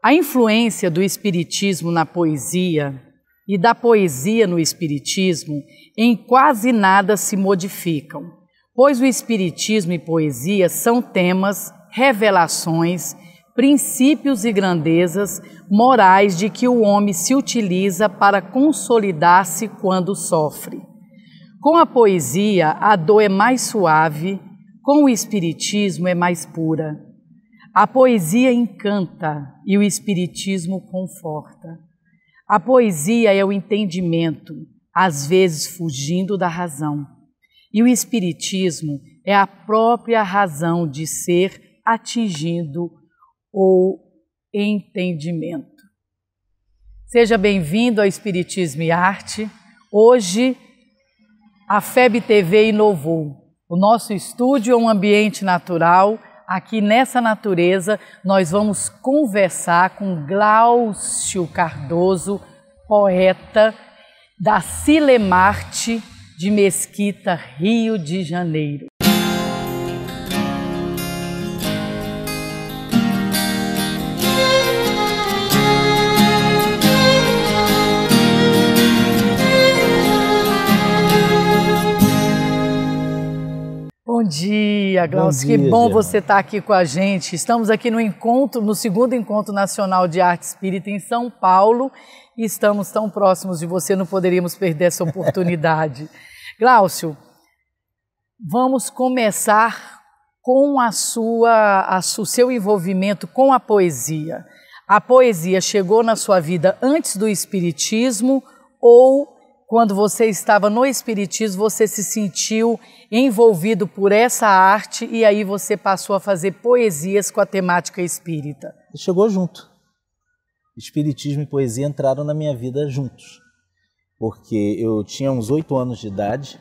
A influência do Espiritismo na poesia e da poesia no Espiritismo em quase nada se modificam, pois o Espiritismo e poesia são temas, revelações, princípios e grandezas morais de que o homem se utiliza para consolidar-se quando sofre. Com a poesia, a dor é mais suave, com o Espiritismo é mais pura. A poesia encanta e o espiritismo conforta. A poesia é o entendimento, às vezes fugindo da razão. E o espiritismo é a própria razão de ser atingindo o entendimento. Seja bem-vindo ao Espiritismo e Arte. Hoje a FEB TV inovou. O nosso estúdio é um ambiente natural Aqui nessa natureza, nós vamos conversar com Glaucio Cardoso, poeta da Cilemarte de Mesquita, Rio de Janeiro. dia, Glaucio. Bom dia, que bom você estar tá aqui com a gente. Estamos aqui no encontro, no segundo encontro nacional de arte espírita em São Paulo e estamos tão próximos de você, não poderíamos perder essa oportunidade. Glaucio, vamos começar com a sua, a su, seu envolvimento com a poesia. A poesia chegou na sua vida antes do espiritismo ou quando você estava no Espiritismo, você se sentiu envolvido por essa arte e aí você passou a fazer poesias com a temática espírita. Chegou junto. Espiritismo e poesia entraram na minha vida juntos, porque eu tinha uns oito anos de idade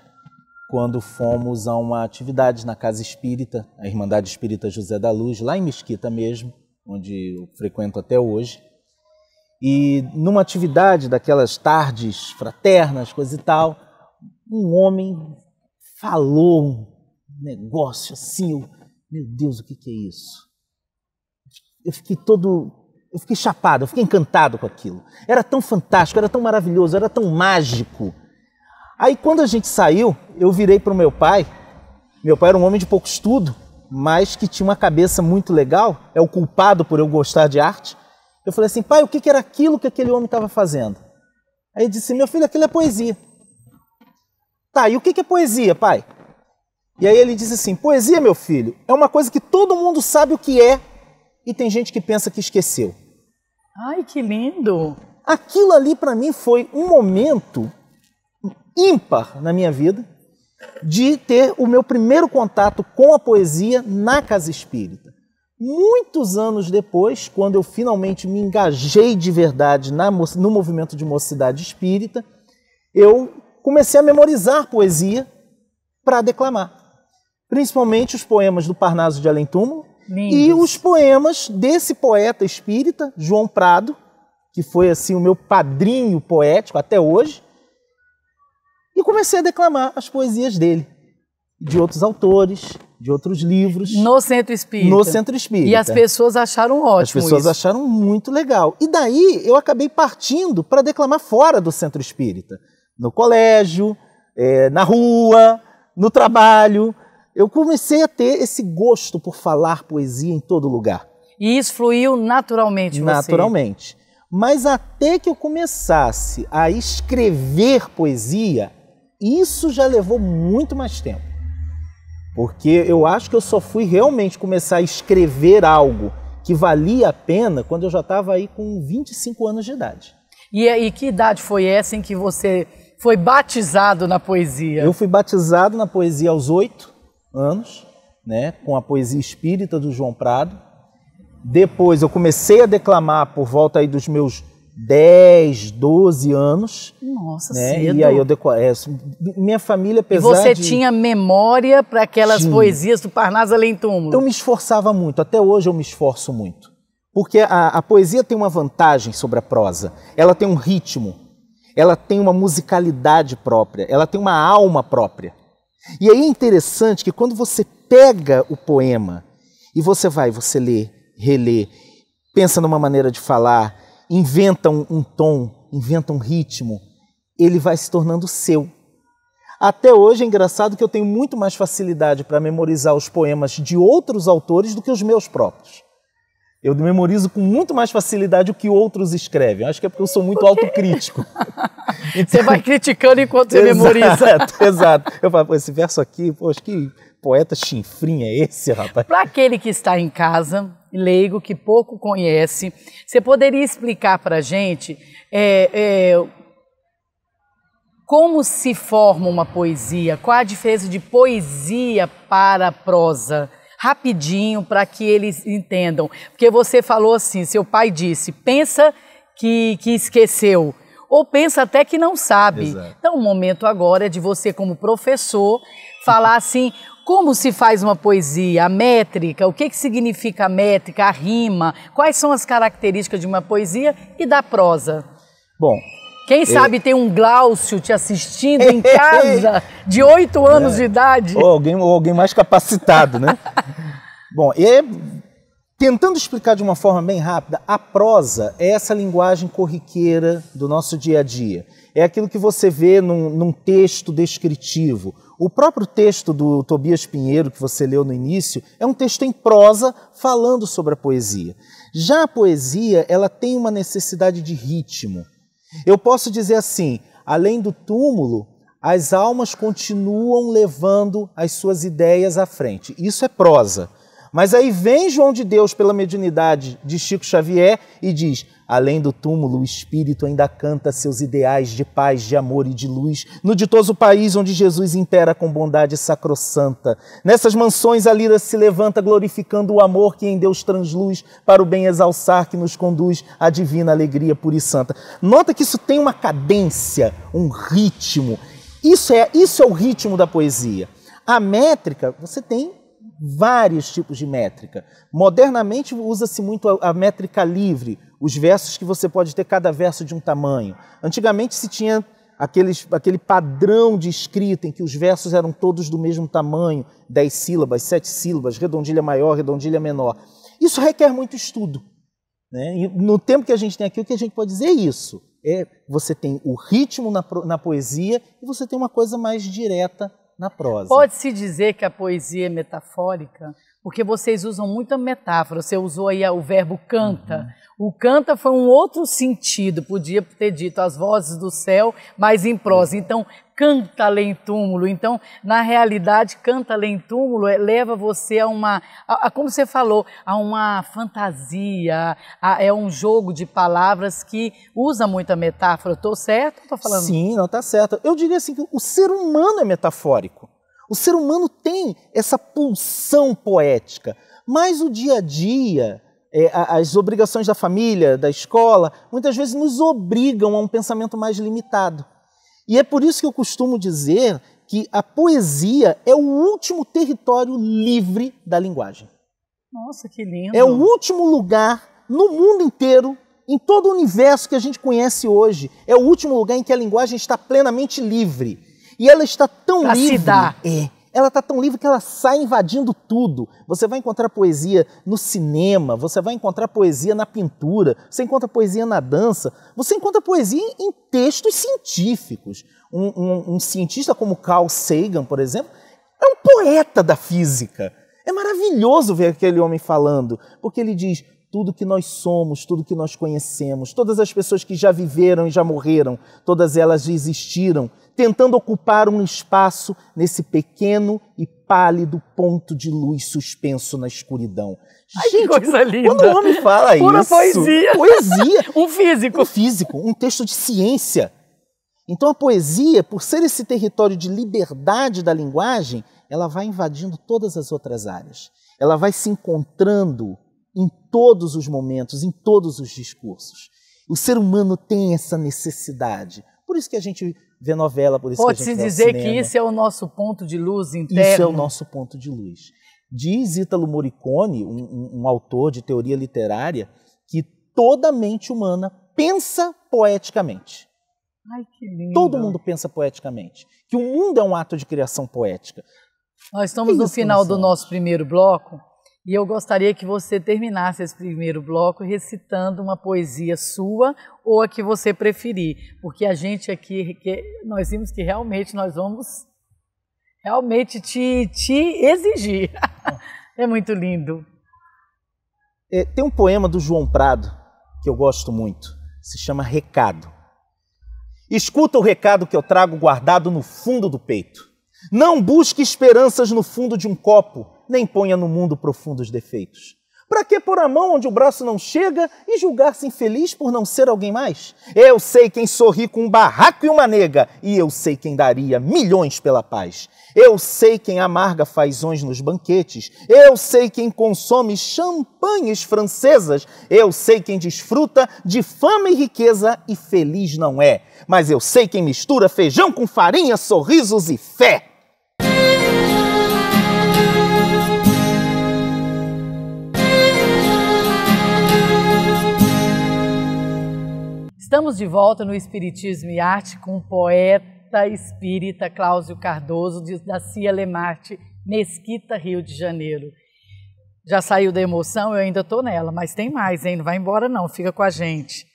quando fomos a uma atividade na Casa Espírita, a Irmandade Espírita José da Luz, lá em Mesquita mesmo, onde eu frequento até hoje. E numa atividade daquelas tardes fraternas, coisa e tal, um homem falou um negócio assim. Eu, meu Deus, o que, que é isso? Eu fiquei todo. Eu fiquei chapado, eu fiquei encantado com aquilo. Era tão fantástico, era tão maravilhoso, era tão mágico. Aí quando a gente saiu, eu virei para o meu pai. Meu pai era um homem de pouco estudo, mas que tinha uma cabeça muito legal, é o culpado por eu gostar de arte. Eu falei assim, pai, o que era aquilo que aquele homem estava fazendo? Aí ele disse, meu filho, aquilo é poesia. Tá, e o que é poesia, pai? E aí ele disse assim, poesia, meu filho, é uma coisa que todo mundo sabe o que é e tem gente que pensa que esqueceu. Ai, que lindo! Aquilo ali para mim foi um momento ímpar na minha vida de ter o meu primeiro contato com a poesia na casa espírita. Muitos anos depois, quando eu finalmente me engajei de verdade na, no movimento de mocidade espírita, eu comecei a memorizar poesia para declamar. Principalmente os poemas do Parnaso de Além e os poemas desse poeta espírita, João Prado, que foi assim o meu padrinho poético até hoje. E comecei a declamar as poesias dele, de outros autores, de outros livros. No Centro Espírita. No Centro Espírita. E as pessoas acharam ótimo. As pessoas isso. acharam muito legal. E daí eu acabei partindo para declamar fora do Centro Espírita. No colégio, é, na rua, no trabalho. Eu comecei a ter esse gosto por falar poesia em todo lugar. E isso fluiu naturalmente, Naturalmente. Mas até que eu começasse a escrever poesia, isso já levou muito mais tempo. Porque eu acho que eu só fui realmente começar a escrever algo que valia a pena quando eu já estava aí com 25 anos de idade. E, e que idade foi essa em que você foi batizado na poesia? Eu fui batizado na poesia aos oito anos, né, com a poesia espírita do João Prado. Depois eu comecei a declamar por volta aí dos meus 10, 12 anos. Nossa, né? Cedo. E aí eu decorei. É, minha família, apesar E você de... tinha memória para aquelas poesias do Parnaso Além Túmulo? Eu me esforçava muito, até hoje eu me esforço muito. Porque a, a poesia tem uma vantagem sobre a prosa. Ela tem um ritmo, ela tem uma musicalidade própria, ela tem uma alma própria. E aí é interessante que quando você pega o poema e você vai, você lê, relê, pensa numa maneira de falar, inventam um tom, inventam um ritmo, ele vai se tornando seu. Até hoje é engraçado que eu tenho muito mais facilidade para memorizar os poemas de outros autores do que os meus próprios. Eu memorizo com muito mais facilidade o que outros escrevem. Acho que é porque eu sou muito autocrítico. Então... Você vai criticando enquanto você exato, memoriza. Exato. Eu falo, esse verso aqui, poxa, que poeta chinfrim é esse, rapaz? Para aquele que está em casa, leigo que pouco conhece, você poderia explicar para a gente é, é, como se forma uma poesia? Qual a diferença de poesia para prosa? Rapidinho, para que eles entendam. Porque você falou assim: seu pai disse, pensa que, que esqueceu ou pensa até que não sabe. Exato. Então, o momento agora é de você, como professor, falar assim: como se faz uma poesia? A métrica, o que, que significa a métrica, a rima? Quais são as características de uma poesia e da prosa? Bom. Quem é sabe tem um Glaucio te assistindo em casa, de oito anos é. de idade. Ou alguém, ou alguém mais capacitado, né? Bom, e é, tentando explicar de uma forma bem rápida, a prosa é essa linguagem corriqueira do nosso dia a dia. É aquilo que você vê num, num texto descritivo o próprio texto do Tobias Pinheiro, que você leu no início, é um texto em prosa falando sobre a poesia. Já a poesia, ela tem uma necessidade de ritmo. Eu posso dizer assim: além do túmulo, as almas continuam levando as suas ideias à frente. Isso é prosa. Mas aí vem João de Deus pela mediunidade de Chico Xavier e diz: Além do túmulo, o espírito ainda canta seus ideais de paz, de amor e de luz no ditoso país onde Jesus impera com bondade sacrossanta. Nessas mansões a lira se levanta glorificando o amor que em Deus transluz para o bem exalçar que nos conduz à divina alegria pura e santa. Nota que isso tem uma cadência, um ritmo. Isso é, isso é o ritmo da poesia. A métrica, você tem vários tipos de métrica. Modernamente usa-se muito a, a, métrica livre, os versos que você pode ter cada verso de um tamanho. Antigamente se tinha aqueles, aquele padrão de escrita em que os versos eram todos do mesmo tamanho, dez sílabas, sete sílabas, redondilha maior, redondilha menor. Isso requer muito estudo. Né? E no tempo que a gente tem aqui, o que a gente pode dizer é isso. É, você tem o ritmo na, na poesia e você tem uma coisa mais direta na prosa. Pode-se dizer que a poesia é metafórica, porque vocês usam muita metáfora. Você usou aí o verbo canta. Uhum. O canta foi um outro sentido, podia ter dito as vozes do céu, mas em prosa. Uhum. Então, canta além túmulo. Então, na realidade, canta além túmulo é, leva você a uma, a, a, como você falou, a uma fantasia, a, é um jogo de palavras que usa muita metáfora. Estou certo? Estou falando? Sim, não está certo. Eu diria assim que o ser humano é metafórico. O ser humano tem essa pulsão poética, mas o dia a dia, é, as obrigações da família, da escola, muitas vezes nos obrigam a um pensamento mais limitado. E é por isso que eu costumo dizer que a poesia é o último território livre da linguagem. Nossa, que lindo! É o último lugar no mundo inteiro, em todo o universo que a gente conhece hoje, é o último lugar em que a linguagem está plenamente livre. E ela está tão pra livre. Se dar. É ela está tão livre que ela sai invadindo tudo. Você vai encontrar poesia no cinema, você vai encontrar poesia na pintura, você encontra poesia na dança, você encontra poesia em textos científicos. Um, um, um cientista como Carl Sagan, por exemplo, é um poeta da física. É maravilhoso ver aquele homem falando, porque ele diz: tudo que nós somos, tudo que nós conhecemos, todas as pessoas que já viveram e já morreram, todas elas existiram, tentando ocupar um espaço nesse pequeno e pálido ponto de luz suspenso na escuridão. Ai, Gente, que coisa linda. quando o homem fala Pura isso... poesia. Poesia. um físico. Um físico, um texto de ciência. Então a poesia, por ser esse território de liberdade da linguagem, ela vai invadindo todas as outras áreas. Ela vai se encontrando em todos os momentos, em todos os discursos. O ser humano tem essa necessidade. Por isso que a gente vê novela, por isso Pode que a gente Pode-se dizer que isso é o nosso ponto de luz interno. Isso é o nosso ponto de luz. Diz Ítalo Morricone, um, um, um autor de teoria literária, que toda mente humana pensa poeticamente. Ai, que lindo. Todo mundo pensa poeticamente. Que o mundo é um ato de criação poética. Nós estamos no final do nosso primeiro bloco e eu gostaria que você terminasse esse primeiro bloco recitando uma poesia sua ou a que você preferir, porque a gente aqui, nós vimos que realmente nós vamos realmente te, te exigir. é muito lindo. É, tem um poema do João Prado que eu gosto muito, se chama Recado. Escuta o recado que eu trago guardado no fundo do peito. Não busque esperanças no fundo de um copo nem ponha no mundo profundos defeitos. Para que pôr a mão onde o braço não chega e julgar-se infeliz por não ser alguém mais? Eu sei quem sorri com um barraco e uma nega, e eu sei quem daria milhões pela paz. Eu sei quem amarga fazões nos banquetes, eu sei quem consome champanhes francesas, eu sei quem desfruta de fama e riqueza e feliz não é. Mas eu sei quem mistura feijão com farinha, sorrisos e fé. Estamos de volta no Espiritismo e Arte com o poeta espírita Cláudio Cardoso, da Cia Lemarte, Mesquita, Rio de Janeiro. Já saiu da emoção, eu ainda estou nela, mas tem mais, hein? Não vai embora não, fica com a gente.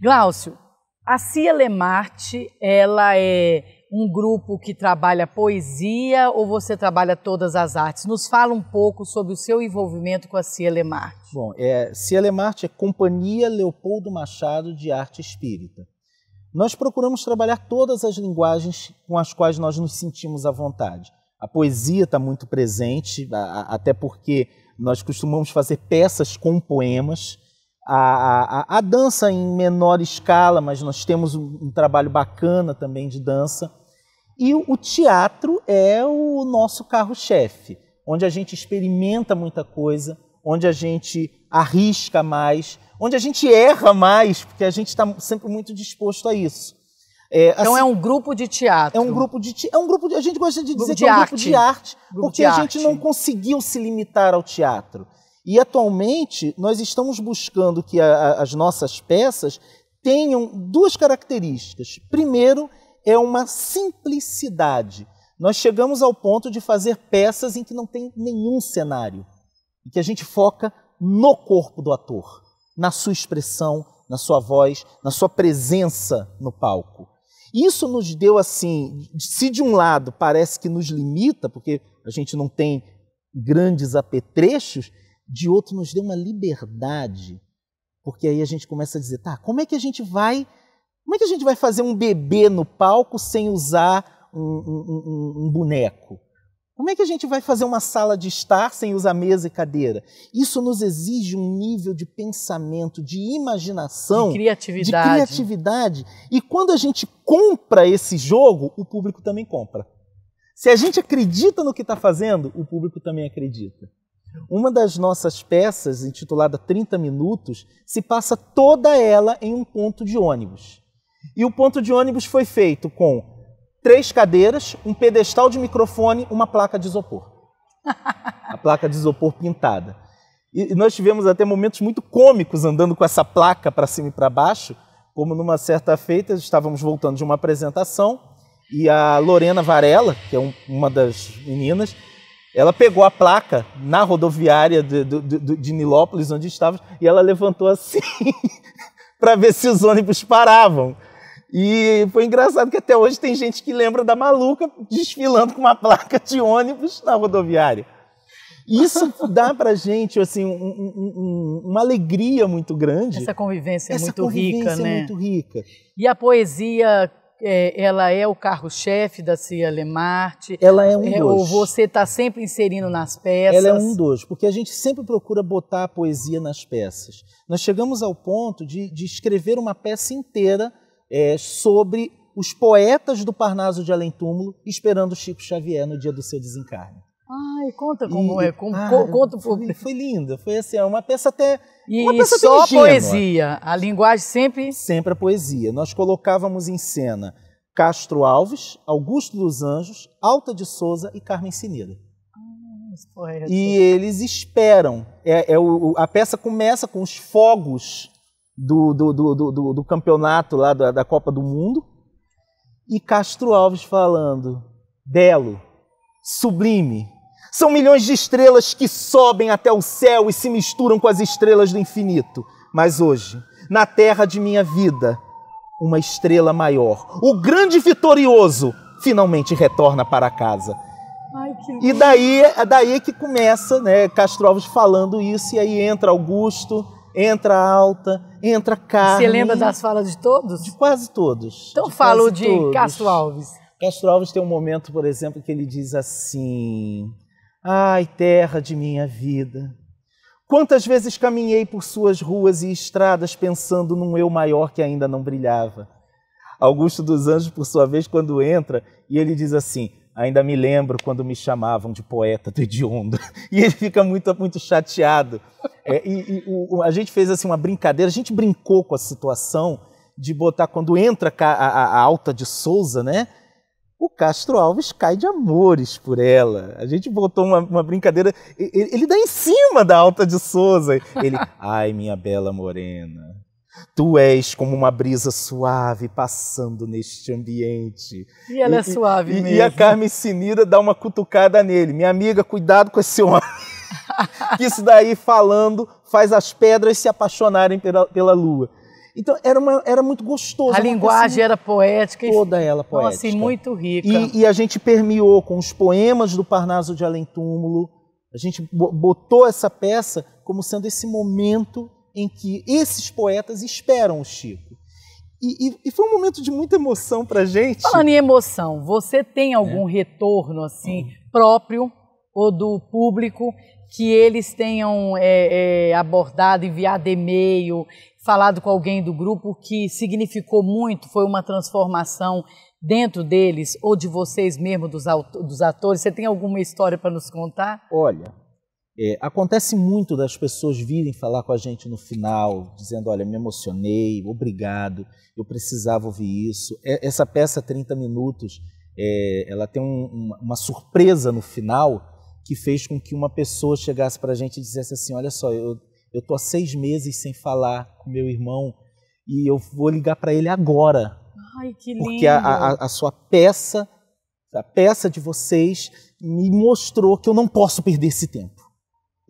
Glaucio, a Cia Lemarte, ela é um grupo que trabalha poesia ou você trabalha todas as artes? Nos fala um pouco sobre o seu envolvimento com a Cielemarte. Bom, é, Cielemarte é Companhia Leopoldo Machado de Arte Espírita. Nós procuramos trabalhar todas as linguagens com as quais nós nos sentimos à vontade. A poesia está muito presente, até porque nós costumamos fazer peças com poemas. A, a, a, dança em menor escala, mas nós temos um, um, trabalho bacana também de dança. E o teatro é o nosso carro-chefe, onde a gente experimenta muita coisa, onde a gente arrisca mais, onde a gente erra mais, porque a gente está sempre muito disposto a isso. É, então assim, é um grupo de teatro. É um grupo de é um grupo de, a gente gosta de dizer de que é um arte. grupo de arte, grupo porque de a gente não conseguiu se limitar ao teatro. E atualmente nós estamos buscando que a, a, as nossas peças tenham duas características. Primeiro é uma simplicidade. Nós chegamos ao ponto de fazer peças em que não tem nenhum cenário, e que a gente foca no corpo do ator, na sua expressão, na sua voz, na sua presença no palco. Isso nos deu assim, se de um lado parece que nos limita, porque a gente não tem grandes apetrechos, de outro nos deu uma liberdade, porque aí a gente começa a dizer, tá, como é que a gente vai como é que a gente vai fazer um bebê no palco sem usar um, um, um, um boneco. Como é que a gente vai fazer uma sala de estar sem usar mesa e cadeira? Isso nos exige um nível de pensamento, de imaginação, de criatividade. De criatividade. E quando a gente compra esse jogo, o público também compra. Se a gente acredita no que está fazendo, o público também acredita. Uma das nossas peças, intitulada 30 Minutos, se passa toda ela em um ponto de ônibus. E o ponto de ônibus foi feito com três cadeiras, um pedestal de microfone, uma placa de isopor. A placa de isopor pintada. E nós tivemos até momentos muito cômicos andando com essa placa para cima e para baixo, como numa certa feita estávamos voltando de uma apresentação e a Lorena Varela, que é um, uma das meninas, ela pegou a placa na rodoviária de, de, de, de Nilópolis, onde estava e ela levantou assim para ver se os ônibus paravam. E foi engraçado que até hoje tem gente que lembra da maluca desfilando com uma placa de ônibus na rodoviária. Isso dá para gente assim um, um, uma alegria muito grande. Essa convivência é Essa muito convivência rica, é né? Muito rica. E a poesia, é, ela é o carro-chefe da Cia Lemarte. Ela é um é, dos. Ou você está sempre inserindo nas peças. Ela é um dos, porque a gente sempre procura botar a poesia nas peças. Nós chegamos ao ponto de, de escrever uma peça inteira é, sobre os poetas do Parnaso de Além Túmulo esperando Chico Xavier no dia do seu desencarne. Ai, conta como e, é. Como, ah, conta, foi, foi linda. Foi assim, é uma peça até. E uma peça só até poesia. A linguagem sempre. Sempre a poesia. Nós colocávamos em cena Castro Alves, Augusto dos Anjos, Alta de Souza e Carmen Cineira. Ah, e assim. eles esperam. É, é o, a peça começa com os fogos do, do, do, do, campeonato lá da, da Copa do Mundo. E Castro Alves falando: belo, sublime. São milhões de estrelas que sobem até o céu e se misturam com as estrelas do infinito. Mas hoje, na terra de minha vida, uma estrela maior, o grande vitorioso, finalmente retorna para casa. Ai, e daí, é daí que começa, né, Castro Alves falando isso, e aí entra Augusto, entra alta, entra carne. Você lembra das falas de todos? De quase todos. Então de falo de todos. Castro Alves. Castro Alves tem um momento, por exemplo, que ele diz assim: Ai, terra de minha vida, quantas vezes caminhei por suas ruas e estradas pensando num eu maior que ainda não brilhava. Augusto dos Anjos, por sua vez, quando entra, e ele diz assim: ainda me lembro quando me chamavam de poeta do hediondo. E ele fica muito, muito chateado. É, e, e o, a gente fez assim uma brincadeira, a gente brincou com a situação de botar quando entra a, a, a alta de Souza, né? o Castro Alves cai de amores por ela. A gente botou uma, uma brincadeira. Ele, ele, dá em cima da alta de Souza. Ele, ai, minha bela morena, Tu és como uma brisa suave passando neste ambiente. E ela é e, é suave e, mesmo. E a Carmen Sinira dá uma cutucada nele. Minha amiga, cuidado com esse homem. Isso daí falando faz as pedras se apaixonarem pela, pela lua. Então era, uma, era muito gostoso. A linguagem assim era poética. Toda ela então, assim, poética. Assim, muito rica. E, e a gente permeou com os poemas do Parnaso de Além Túmulo. A gente botou essa peça como sendo esse momento em que esses poetas esperam o Chico. E, e, e foi um momento de muita emoção para gente. Falando em emoção, você tem algum é. retorno assim hum. próprio ou do público que eles tenham é, é, abordado, enviado e-mail, falado com alguém do grupo que significou muito, foi uma transformação dentro deles ou de vocês mesmo, dos, dos atores? Você tem alguma história para nos contar? Olha, é, acontece muito das pessoas virem falar com a gente no final, dizendo: Olha, me emocionei, obrigado, eu precisava ouvir isso. É, essa peça, 30 Minutos, é, ela tem um, uma, uma, surpresa no final que fez com que uma pessoa chegasse para a gente e dissesse assim: Olha só, eu estou há seis meses sem falar com meu irmão e eu vou ligar para ele agora. Ai, que lindo! Porque a, a, a sua peça, a peça de vocês, me mostrou que eu não posso perder esse tempo.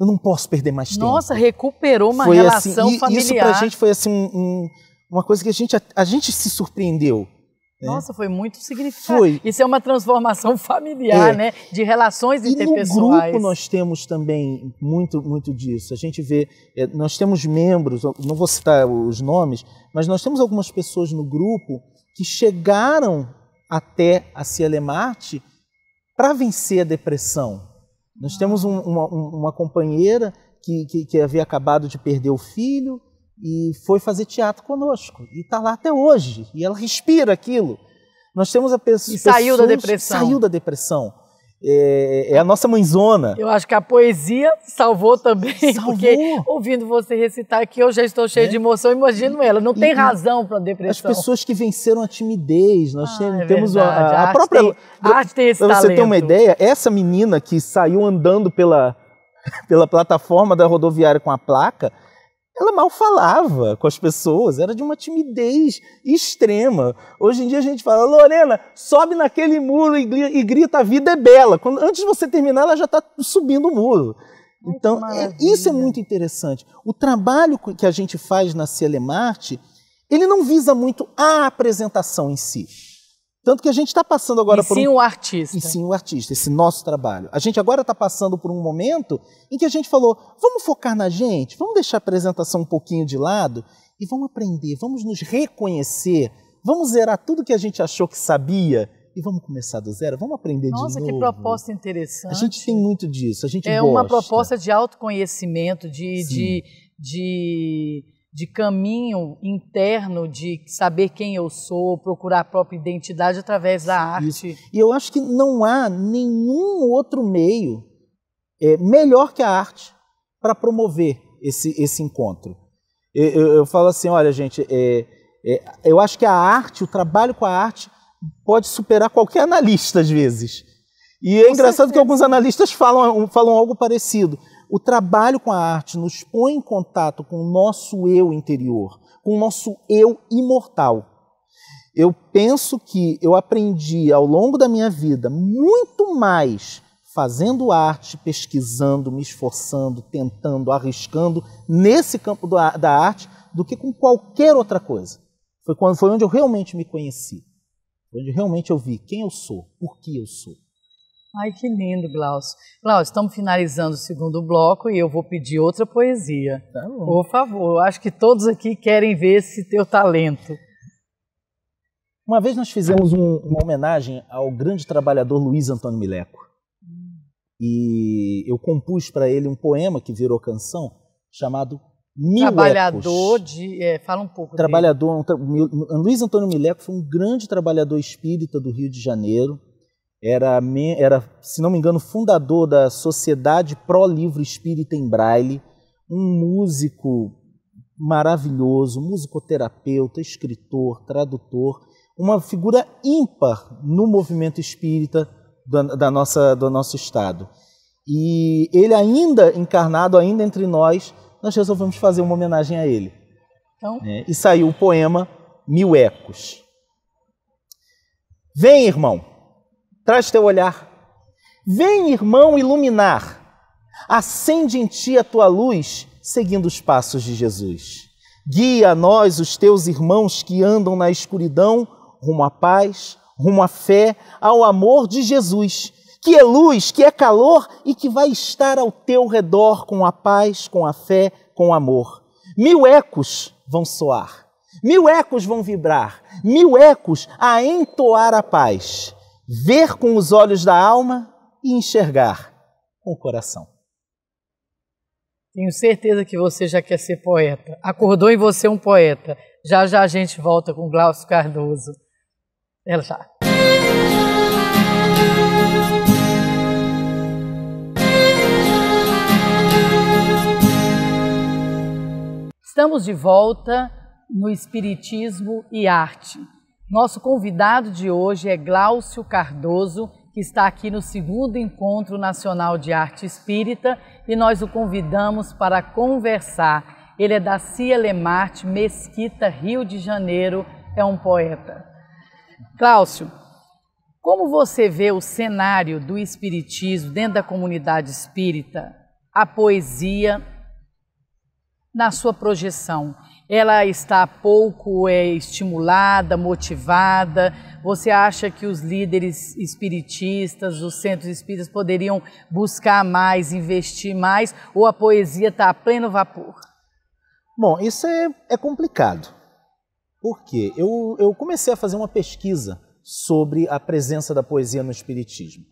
Eu não posso perder mais tempo. Nossa, recuperou uma foi assim, relação assim, e, familiar. Isso pra gente foi assim um, uma coisa que a gente, a, a gente se surpreendeu. Né? Nossa, foi muito significativo. Foi. Isso é uma transformação familiar, é. né? De relações e interpessoais. E no grupo nós temos também muito, muito disso. A gente vê, é, nós temos membros, não vou citar os nomes, mas nós temos algumas pessoas no grupo que chegaram até a Cielemarte para vencer a depressão. Nós temos um, uma, uma, companheira que, que, que, havia acabado de perder o filho e foi fazer teatro conosco. E está lá até hoje. E ela respira aquilo. Nós temos a pessoa. E saiu da depressão. Saiu da depressão. É, é, é, a nossa mãezona. Eu acho que a poesia salvou também, salvou. porque ouvindo você recitar aqui, eu já estou cheio é. de emoção, imagino ela, não e, tem razão para depressão. As pessoas que venceram a timidez, nós ah, é temos é a, a, a própria... Tem, arte tem esse Para você ter uma ideia, essa menina que saiu andando pela, pela plataforma da rodoviária com a placa, ela mal falava com as pessoas, era de uma timidez extrema. Hoje em dia a gente fala, Lorena, sobe naquele muro e, e grita, a vida é bela. Quando, antes de você terminar, ela já está subindo o muro. então, é, isso é muito interessante. O trabalho que a gente faz na Cielemarte, ele não visa muito a apresentação em si. Tanto que a gente está passando agora e por. Sim, um... o artista. E sim, o artista, esse nosso trabalho. A gente agora está passando por um momento em que a gente falou: vamos focar na gente, vamos deixar a apresentação um pouquinho de lado e vamos aprender, vamos nos reconhecer, vamos zerar tudo que a gente achou que sabia e vamos começar do zero, vamos aprender Nossa, de novo. Nossa, que proposta interessante. A gente tem muito disso, a gente É gosta. uma proposta de autoconhecimento, de, de, de de caminho interno de saber quem eu sou, procurar a própria identidade através da arte. Isso. E eu acho que não há nenhum outro meio é, melhor que a arte para promover esse, esse encontro. Eu, eu, eu falo assim, olha gente, é, é, eu acho que a arte, o trabalho com a arte pode superar qualquer analista às vezes. E é com engraçado certeza. que alguns analistas falam, falam algo parecido. O trabalho com a arte nos põe em contato com o nosso eu interior, com o nosso eu imortal. Eu penso que eu aprendi ao longo da minha vida muito mais fazendo arte, pesquisando, me esforçando, tentando, arriscando nesse campo da arte do que com qualquer outra coisa. Foi, quando, foi onde eu realmente me conheci, onde realmente eu vi quem eu sou, por que eu sou. Ai, que lindo, Glaucio. Glaucio, estamos finalizando o segundo bloco e eu vou pedir outra poesia. Tá bom. Por favor, acho que todos aqui querem ver esse teu talento. Uma vez nós fizemos um, uma homenagem ao grande trabalhador Luiz Antônio Mileco. E eu compus para ele um poema que virou canção chamado Mil Trabalhador Ecos. de. É, fala um pouco. Trabalhador. Dele. Luiz Antônio Mileco foi um grande trabalhador espírita do Rio de Janeiro era, era, se não me engano, fundador da Sociedade Pro Livro Espírita em Braille, um músico maravilhoso, musicoterapeuta, escritor, tradutor, uma figura ímpar no movimento espírita da, da nossa, do nosso estado. E ele ainda encarnado, ainda entre nós, nós resolvemos fazer uma homenagem a ele. Então... É, e saiu o poema Mil Ecos. Vem, irmão, Traz teu olhar. Vem, irmão, iluminar. Acende em ti a tua luz, seguindo os passos de Jesus. Guia a nós, os teus irmãos que andam na escuridão, rumo à paz, rumo à fé, ao amor de Jesus, que é luz, que é calor e que vai estar ao teu redor com a paz, com a fé, com o amor. Mil ecos vão soar, mil ecos vão vibrar, mil ecos a entoar a paz ver com os olhos da alma e enxergar com o coração. Tenho certeza que você já quer ser poeta. Acordou em você um poeta. Já já a gente volta com Glaucio Cardoso. Ela já. Estamos de volta no Espiritismo e Arte. Nosso convidado de hoje é Gláucio Cardoso, que está aqui no segundo Encontro Nacional de Arte Espírita e nós o convidamos para conversar. Ele é da Cia Lemarte, Mesquita, Rio de Janeiro, é um poeta. Cláudio, como você vê o cenário do espiritismo dentro da comunidade espírita, a poesia na sua projeção? ela está pouco é, estimulada, motivada? Você acha que os líderes espiritistas, os centros espíritas poderiam buscar mais, investir mais, ou a poesia está a pleno vapor? Bom, isso é, é complicado. Por quê? Eu, eu comecei a fazer uma pesquisa sobre a presença da poesia no espiritismo.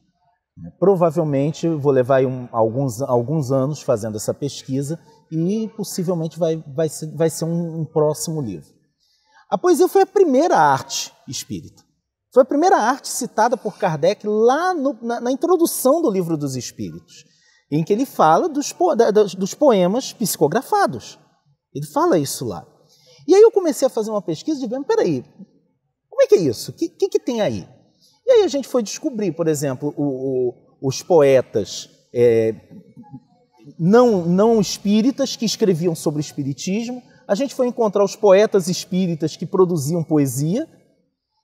Provavelmente vou levar um, alguns, alguns anos fazendo essa pesquisa e possivelmente vai, vai ser, vai ser um, um próximo livro. A poesia foi a primeira arte espírita. Foi a primeira arte citada por Kardec lá no, na, na, introdução do Livro dos Espíritos, em que ele fala dos, po, da, dos poemas psicografados. Ele fala isso lá. E aí eu comecei a fazer uma pesquisa de ver, peraí, como é que é isso? O que, que, que, tem aí? E aí a gente foi descobrir, por exemplo, o, o, os poetas é, não, não espíritas que escreviam sobre o espiritismo, a gente foi encontrar os poetas espíritas que produziam poesia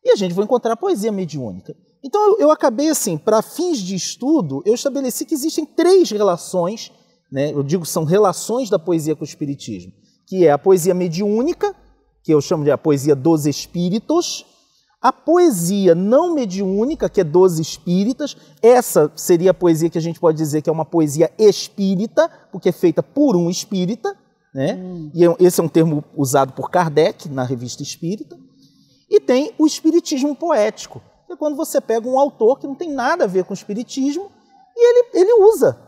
e a gente foi encontrar a poesia mediúnica. Então eu, eu acabei assim, para fins de estudo, eu estabeleci que existem três relações, né? eu digo são relações da poesia com o espiritismo, que é a poesia mediúnica, que eu chamo de a poesia dos espíritos, a poesia não mediúnica, que é dos espíritas, essa seria a poesia que a gente pode dizer que é uma poesia espírita, porque é feita por um espírita, né? Hum. E é esse é um termo usado por Kardec na revista Espírita. E tem o espiritismo poético, que é quando você pega um autor que não tem nada a ver com o espiritismo e ele, ele usa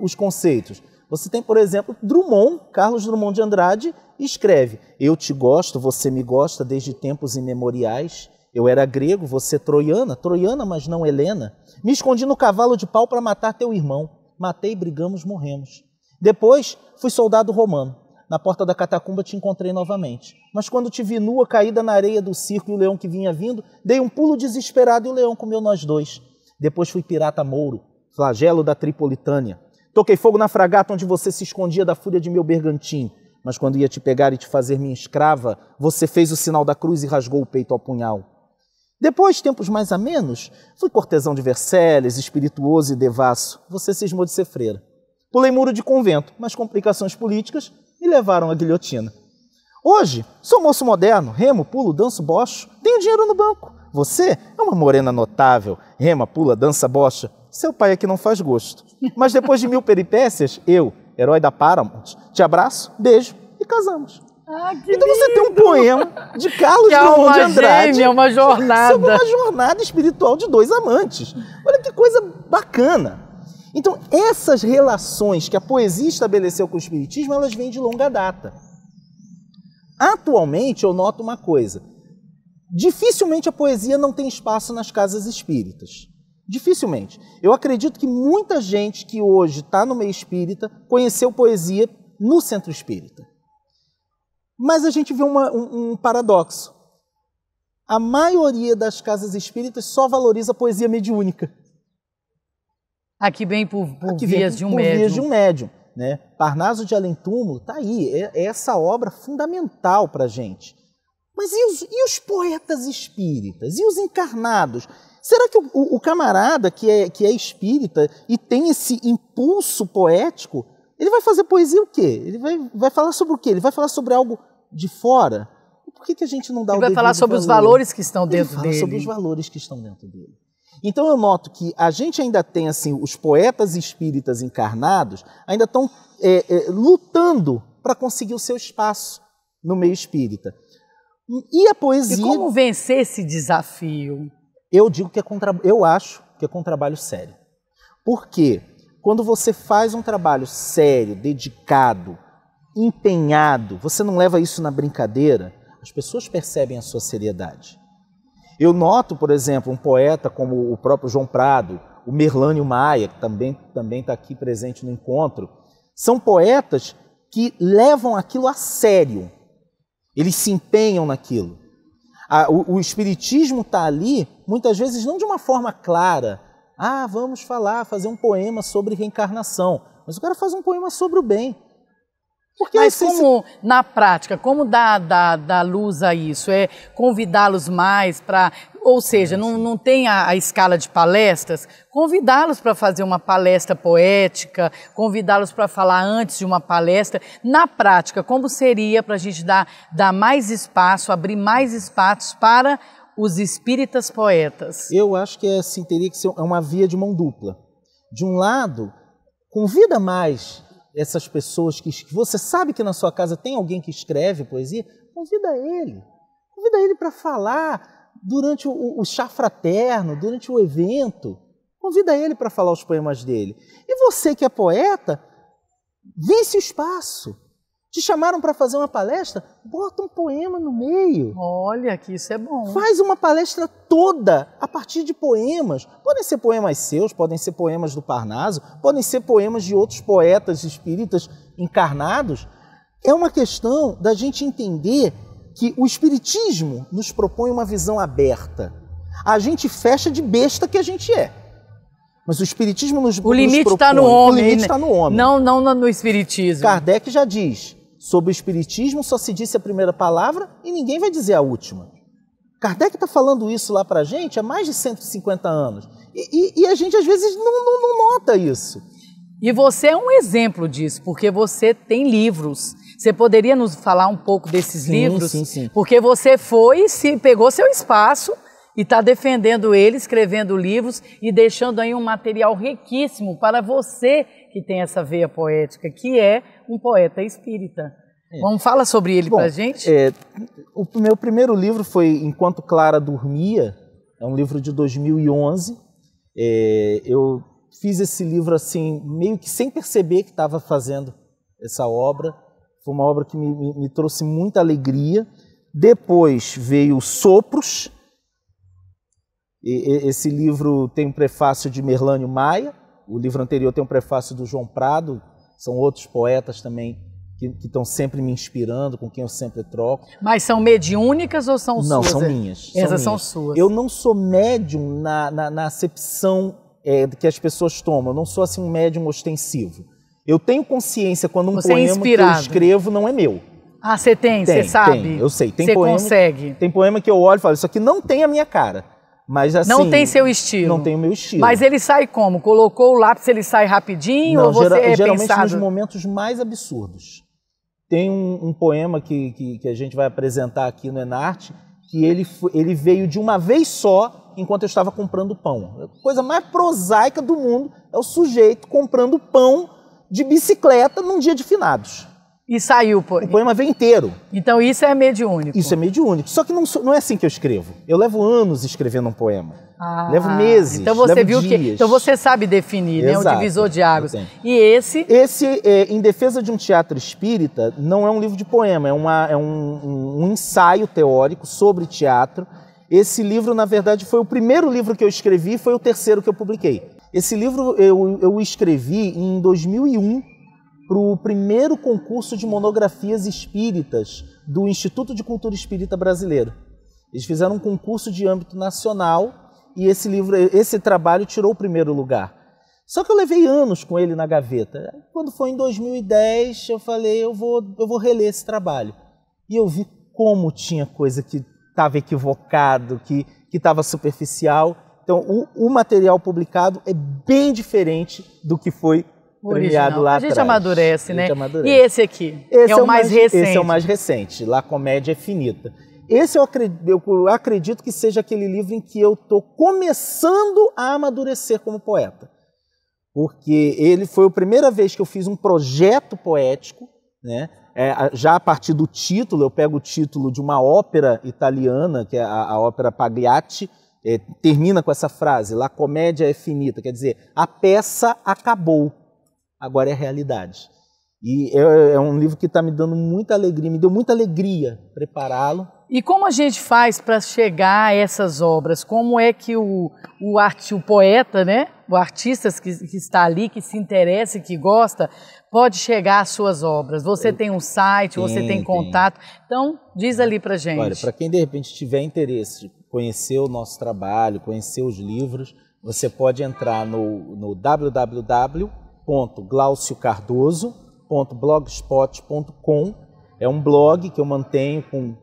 os conceitos. Você tem, por exemplo, Drummond, Carlos Drummond de Andrade, escreve: Eu te gosto, você me gosta desde tempos imemoriais eu era grego, você troiana, troiana, mas não helena. Me escondi no cavalo de pau para matar teu irmão. Matei, brigamos, morremos. Depois fui soldado romano. Na porta da catacumba te encontrei novamente. Mas quando te vi nua, caída na areia do circo e o leão que vinha vindo, dei um pulo desesperado e o leão comeu nós dois. Depois fui pirata mouro, flagelo da Tripolitânia. Toquei fogo na fragata onde você se escondia da fúria de meu bergantim. Mas quando ia te pegar e te fazer minha escrava, você fez o sinal da cruz e rasgou o peito ao punhal. Depois, tempos mais amenos, fui cortesão de Versalhes, espirituoso e devasso. Você cismou de ser freira. Pulei muro de convento, mas complicações políticas me levaram à guilhotina. Hoje, sou moço moderno, remo, pulo, danço, bocho, tenho dinheiro no banco. Você é uma morena notável, rema, pula, dança, bocha. Seu pai é que não faz gosto. Mas depois de mil peripécias, eu, herói da Paramount, te abraço, beijo e casamos. Ah, então lindo. você tem um poema de Carlos é Drummond é de Andrade. Gêmea, é uma jornada. Sobre uma jornada espiritual de dois amantes. Olha que coisa bacana. Então, essas relações que a poesia estabeleceu com o espiritismo, elas vêm de longa data. Atualmente, eu noto uma coisa. Dificilmente a poesia não tem espaço nas casas espíritas. Dificilmente. Eu acredito que muita gente que hoje está no meio espírita conheceu poesia no centro espírita. Mas a gente vê uma, um, um paradoxo. A maioria das casas espíritas só valoriza a poesia mediúnica. Aqui vem por, por Aqui vias, vem, de, um por médium. vias de um médium. Né? Parnaso de Além Túmulo está aí, é, é, essa obra fundamental para a gente. Mas e os, e os, poetas espíritas? E os encarnados? Será que o, o, camarada que é, que é espírita e tem esse impulso poético, ele vai fazer poesia o quê? Ele vai, vai falar sobre o quê? Ele vai falar sobre algo de fora, por que, que a gente não dá ele o vai falar sobre valor? os valores que estão dentro ele dele. sobre os valores que estão dentro dele. Então eu noto que a gente ainda tem assim os poetas espíritas encarnados ainda estão é, é, lutando para conseguir o seu espaço no meio espírita. E a poesia. E como vencer esse desafio? Eu digo que é com eu acho que é com trabalho sério. Porque quando você faz um trabalho sério, dedicado, empenhado, você não leva isso na brincadeira, as pessoas percebem a sua seriedade. Eu noto, por exemplo, um poeta como o próprio João Prado, o Merlânio Maia, que também também está aqui presente no encontro, são poetas que levam aquilo a sério. Eles se empenham naquilo. O, o espiritismo está ali, muitas vezes não de uma forma clara. Ah, vamos falar, fazer um poema sobre reencarnação. Mas o cara faz um poema sobre o bem porque Mas assim, como se... na prática, como dar, dar, dar luz a isso? É convidá-los mais para. Ou seja, não, não tem a, a escala de palestras, convidá-los para fazer uma palestra poética, convidá-los para falar antes de uma palestra. Na prática, como seria para a gente dar, dar mais espaço, abrir mais espaços para os espíritas poetas? Eu acho que é, assim, teria que ser uma via de mão dupla. De um lado, convida mais essas pessoas que você sabe que na sua casa tem alguém que escreve poesia, convida ele. Convida ele para falar durante o, o chá fraterno, durante o evento. Convida ele para falar os poemas dele. E você que é poeta, vence o espaço. Te chamaram para fazer uma palestra? Bota um poema no meio. Olha, que isso é bom. Faz uma palestra toda a partir de poemas. Podem ser poemas seus, podem ser poemas do Parnaso, podem ser poemas de outros poetas espíritas encarnados. É uma questão da gente entender que o espiritismo nos propõe uma visão aberta. A gente fecha de besta que a gente é. Mas o espiritismo nos O limite está no homem. O limite está no homem. Não, não no espiritismo. Kardec já diz: Sobre o Espiritismo só se disse a primeira palavra e ninguém vai dizer a última. Kardec está falando isso lá para a gente há mais de 150 anos. E, e, e a gente às vezes não, não, não nota isso. E você é um exemplo disso, porque você tem livros. Você poderia nos falar um pouco desses sim, livros? Sim, sim. Porque você foi, se pegou seu espaço e está defendendo ele, escrevendo livros e deixando aí um material riquíssimo para você que tem essa veia poética, que é um poeta espírita. É. Vamos falar sobre ele para gente. É, o meu primeiro livro foi Enquanto Clara Dormia. É um livro de 2011. É, eu fiz esse livro assim meio que sem perceber que estava fazendo essa obra. Foi uma obra que me, me, me trouxe muita alegria. Depois veio Sopros. E, e, esse livro tem um prefácio de Merlânio Maia. O livro anterior tem um prefácio do João Prado, são outros poetas também que, estão sempre me inspirando, com quem eu sempre troco. Mas são mediúnicas ou são não, suas? Não, são minhas. Essas são, minhas. são, suas. Eu não sou médium na, na, na acepção é, que as pessoas tomam. Eu não sou assim um médium ostensivo. Eu tenho consciência quando um você é poema é que eu escrevo não é meu. Ah, você tem, você sabe. Tem, eu sei. você consegue. Tem poema que eu olho e falo, isso aqui não tem a minha cara. Mas assim. Não tem seu estilo. Não tem o meu estilo. Mas ele sai como? Colocou o lápis, ele sai rapidinho não, ou você gera, é Geralmente pensado? nos momentos mais absurdos. Tem um, um poema que, que, que, a gente vai apresentar aqui no Enarte que ele, ele veio de uma vez só enquanto eu estava comprando pão. A coisa mais prosaica do mundo é o sujeito comprando pão de bicicleta num dia de finados. E saiu, pô. O poema vem inteiro. Então isso é mediúnico. Isso é mediúnico. Só que não, não é assim que eu escrevo. Eu levo anos escrevendo um poema. Ah, levo meses. Então você viu dias. que. Então você sabe definir, né, Exato, né? Um divisor de águas. E esse. Esse, é, Em Defesa de um Teatro Espírita, não é um livro de poema, é, uma, é um, um ensaio teórico sobre teatro. Esse livro, na verdade, foi o primeiro livro que eu escrevi, foi o terceiro que eu publiquei. Esse livro eu, eu escrevi em 2001 para o primeiro concurso de monografias espíritas do Instituto de Cultura Espírita Brasileiro. Eles fizeram um concurso de âmbito nacional e esse livro, esse trabalho tirou o primeiro lugar. Só que eu levei anos com ele na gaveta. Quando foi em 2010, eu falei, eu vou, eu vou reler esse trabalho. E eu vi como tinha coisa que estava equivocado, que estava superficial. Então, o, o material publicado é bem diferente do que foi premiado lá atrás. A gente atrás. amadurece, né? Gente amadurece. E esse aqui? Esse é, é o mais, mais, recente. Esse é o mais recente. La Comédia é Finita. Esse eu acredito, eu acredito que seja aquele livro em que eu estou começando a amadurecer como poeta. Porque ele foi a primeira vez que eu fiz um projeto poético, né? É, já a partir do título, eu pego o título de uma ópera italiana, que é a, a ópera Pagliacci, é, termina com essa frase, La comédia é finita, quer dizer, a peça acabou agora é realidade. E é, é um livro que está me dando muita alegria, me deu muita alegria prepará-lo. E como a gente faz para chegar a essas obras? Como é que o, o, art, o poeta, né, o artista que, que está ali, que se interessa, que gosta, pode chegar às suas obras? Você Eu, tem um site, tem, você tem, tem contato. Então, diz ali para gente. Olha, para quem de repente tiver interesse de conhecer o nosso trabalho, conhecer os livros, você pode entrar no, no www glauciocardoso.blogspot.com. É um blog que eu mantenho com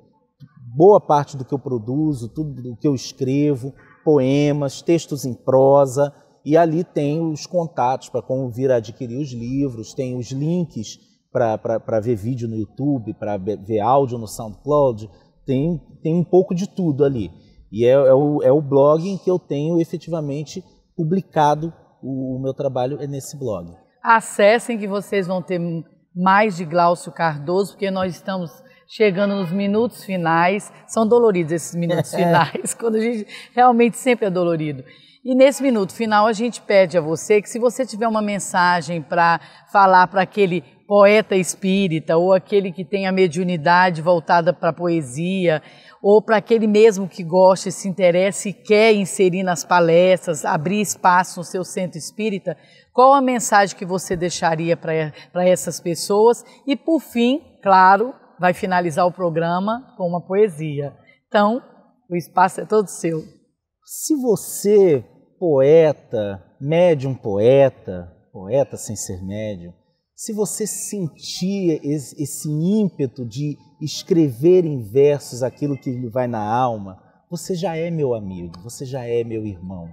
boa parte do que eu produzo, tudo o que eu escrevo, poemas, textos em prosa, e ali tem os contatos para como vir a adquirir os livros, tem os links para ver vídeo no YouTube, para ver áudio no SoundCloud, tem, tem um pouco de tudo ali. E é, é, o, é o blog em que eu tenho efetivamente publicado o, o meu trabalho é nesse blog. Acessem que vocês vão ter mais de Glaucio Cardoso, porque nós estamos chegando nos minutos finais. São doloridos esses minutos finais, quando a gente realmente sempre é dolorido. E nesse minuto final a gente pede a você que se você tiver uma mensagem para falar para aquele poeta espírita, ou aquele que tem a mediunidade voltada para a poesia, ou para aquele mesmo que gosta, se interessa e quer inserir nas palestras, abrir espaço no seu centro espírita, qual a mensagem que você deixaria para essas pessoas? E por fim, claro, vai finalizar o programa com uma poesia. Então, o espaço é todo seu. Se você, poeta, médium poeta, poeta sem ser médium, se você sentia esse ímpeto de escrever em versos aquilo que lhe vai na alma, você já é meu amigo, você já é meu irmão.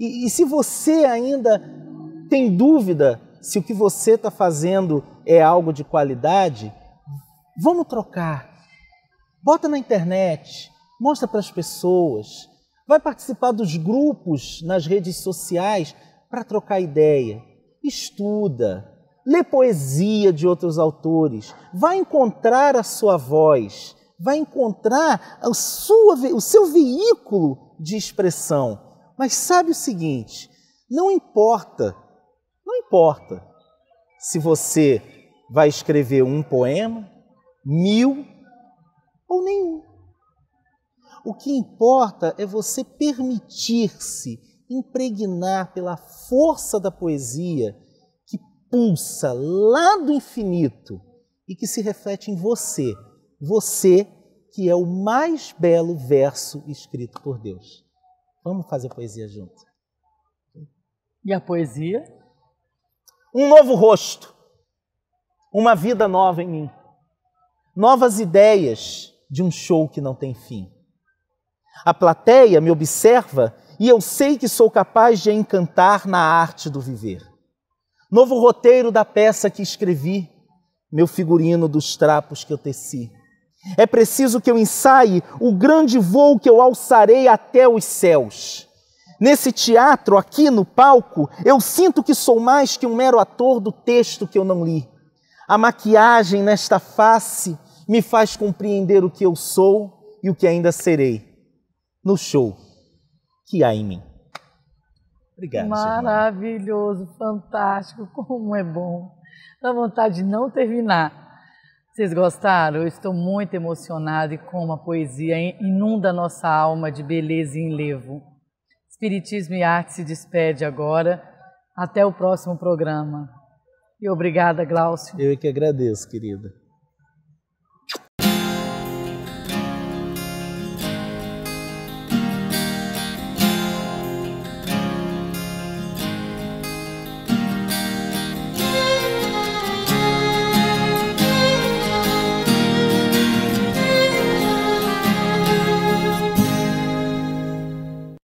E, e se você ainda tem dúvida se o que você está fazendo é algo de qualidade, vamos trocar. Bota na internet, mostra para as pessoas, vai participar dos grupos nas redes sociais para trocar ideia, estuda, lê poesia de outros autores, vai encontrar a sua voz, vai encontrar a sua, o seu veículo de expressão. Mas sabe o seguinte: não importa, não importa se você vai escrever um poema, mil ou nenhum. O que importa é você permitir-se impregnar pela força da poesia pulsa lá do infinito e que se reflete em você. Você que é o mais belo verso escrito por Deus. Vamos fazer poesia junto. E a poesia? Um novo rosto, uma vida nova em mim, novas ideias de um show que não tem fim. A plateia me observa e eu sei que sou capaz de encantar na arte do viver novo roteiro da peça que escrevi, meu figurino dos trapos que eu teci. É preciso que eu ensaie o grande voo que eu alçarei até os céus. Nesse teatro, aqui no palco, eu sinto que sou mais que um mero ator do texto que eu não li. A maquiagem nesta face me faz compreender o que eu sou e o que ainda serei no show que há em mim. Obrigado. Maravilhoso, senhora. fantástico, como é bom. Dá vontade de não terminar. Vocês gostaram? Eu estou muito emocionada e como a poesia inunda nossa alma de beleza e enlevo. Espiritismo e Arte se despede agora. Até o próximo programa. E obrigada, Glaucio. Eu é que agradeço, querida.